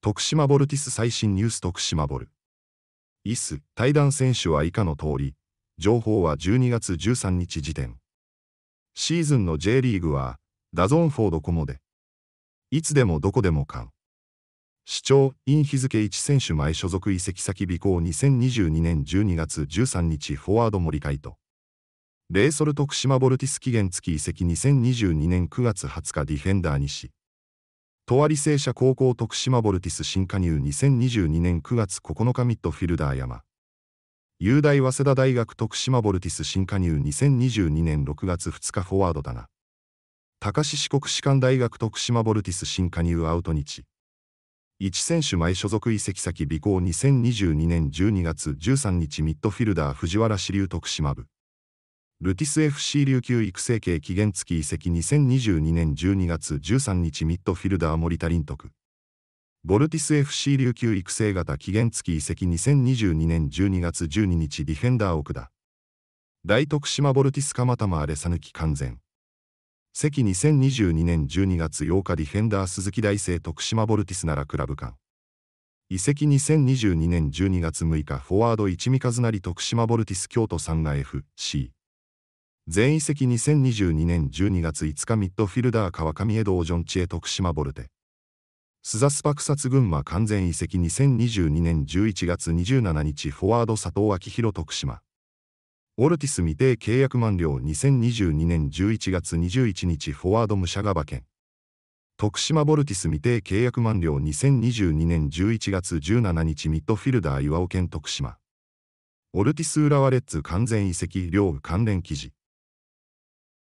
徳島ボルティス最新ニュース徳島ボル。イス、対談選手は以下の通り、情報は12月13日時点。シーズンの J リーグは、ダゾンフォードコモで。いつでもどこでも間。市長、イン日付1選手前所属移籍先備考2022年12月13日フォワード森海と。レイソル徳島ボルティス期限付き移籍2022年9月20日ディフェンダー西。とわり正社高校徳島ボルティス新加入2022年9月9日ミッドフィルダー山。雄大早稲田大学徳島ボルティス新加入2022年6月2日フォワードだな。高志四国士官大学徳島ボルティス新加入アウト日。1選手前所属移籍先尾行2022年12月13日ミッドフィルダー藤原支流徳島部。ルティス FC 琉球育成系期限付き移籍2022年12月13日ミッドフィルダー森田凛徳。ボルティス FC 琉球育成型期限付き移籍2022年12月12日ディフェンダー奥田。大徳島ボルティス蒲玉アレサヌキ完全。関2022年12月8日ディフェンダー鈴木大生徳島ボルティスならクラブ館。移籍2022年12月6日フォワード一味和成徳島ボルティス京都さんが FC。全移籍2022年12月5日ミッドフィルダー川上江オジョンチエ徳島ボルテ。スザスパクサツ群馬完全移籍2022年11月27日フォワード佐藤昭弘徳島。オルティス未定契約満了2022年11月21日フォワード武者が馬券。徳島ボルティス未定契約満了2022年11月17日ミッドフィルダー岩尾県徳島。オルティス浦和レッズ完全移籍両関連記事。